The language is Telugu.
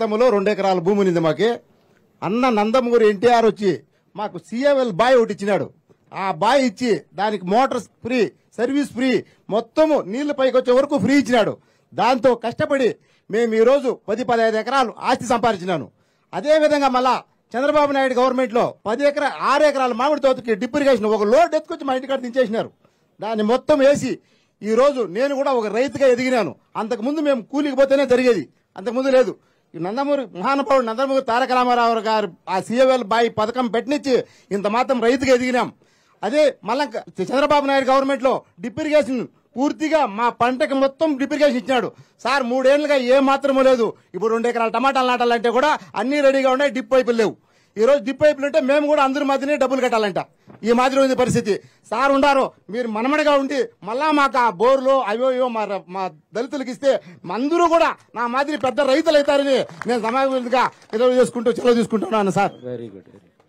గతంలో రెండు ఎకరాల భూమి ఉంది మాకు అన్న నందమూరి ఎన్టీఆర్ వచ్చి మాకు సిఎంఎల్ బాయ్ ఒకటి ఇచ్చినాడు ఆ బాయ్ ఇచ్చి దానికి మోటార్ ఫ్రీ సర్వీస్ ఫ్రీ మొత్తము నీళ్లు పైకి వచ్చే వరకు ఫ్రీ ఇచ్చినాడు దాంతో కష్టపడి మేము ఈరోజు పది పదహైదు ఎకరాలు ఆస్తి సంపాదించినాను అదేవిధంగా మళ్ళా చంద్రబాబు నాయుడు గవర్నమెంట్లో పది ఎకరా ఆరు ఎకరాల మామిడి తోటకి డిప్రికేషన్ ఒక లోడ్ ఎత్తుకొచ్చి మా ఇంటికాడ దించేసినారు దాన్ని మొత్తం వేసి ఈరోజు నేను కూడా ఒక రైతుగా ఎదిగినాను అంతకుముందు మేము కూలికి పోతేనే జరిగేది అంతకుముందు లేదు నందమూరి మహానుభావుడు నందమూరి తారక రామారావు గారు ఆ సీఎల్ బాయి పథకం పెట్టినిచ్చి ఇంత మాత్రం రైతుకు ఎదిగినాం అదే మళ్ళా చంద్రబాబు నాయుడు గవర్నమెంట్ లో డిప్రిగేషన్ పూర్తిగా మా పంటకి మొత్తం డిప్రికేషన్ ఇచ్చినాడు సార్ మూడేళ్లుగా ఏ మాత్రమూ లేదు ఇప్పుడు రెండు ఎకరాల టమాటాలు నాటాలంటే కూడా అన్ని రెడీగా ఉన్నాయి డిప్ పైపులు లేవు ఈ రోజు డిప్ అయిపోయినట్టే మేము కూడా అందరి మధ్యనే డబ్బులు కట్టాలంట ఈ మాదిరి ఉంది పరిస్థితి సార్ ఉండారు మీరు మనమడిగా ఉండి మళ్ళా మాకు ఆ బోర్లు అవో అయ్యో మా మా దళితులకు ఇస్తే అందరూ కూడా నా మాదిరి పెద్ద రైతులు అవుతారని నేను సమాజంగా ఈరోజు చేసుకుంటూ చొరవ తీసుకుంటున్నాను సార్ వెరీ గుడ్